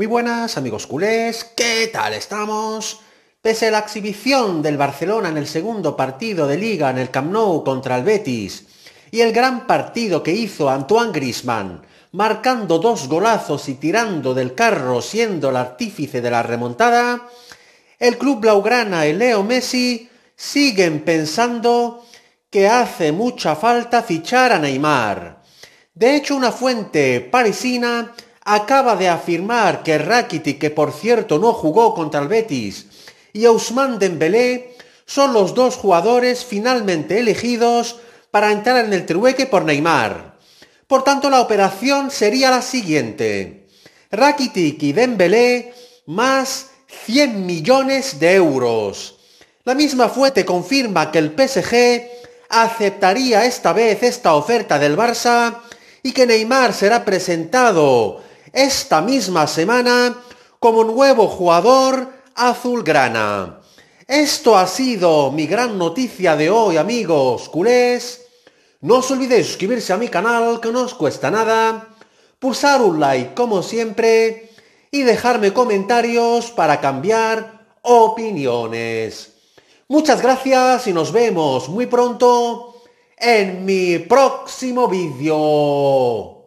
Muy buenas amigos culés, ¿qué tal estamos? Pese a la exhibición del Barcelona en el segundo partido de liga en el Camp Nou contra el Betis y el gran partido que hizo Antoine Grisman, marcando dos golazos y tirando del carro siendo el artífice de la remontada, el club blaugrana y Leo Messi siguen pensando que hace mucha falta fichar a Neymar. De hecho, una fuente parisina acaba de afirmar que Rakitic, que por cierto no jugó contra el Betis, y Ousmane Dembélé son los dos jugadores finalmente elegidos para entrar en el trueque por Neymar. Por tanto, la operación sería la siguiente. Rakitic y Dembélé más 100 millones de euros. La misma fuente confirma que el PSG aceptaría esta vez esta oferta del Barça y que Neymar será presentado esta misma semana como nuevo jugador azulgrana. Esto ha sido mi gran noticia de hoy, amigos culés. No os olvidéis suscribirse a mi canal, que no os cuesta nada, pulsar un like como siempre y dejarme comentarios para cambiar opiniones. Muchas gracias y nos vemos muy pronto en mi próximo vídeo.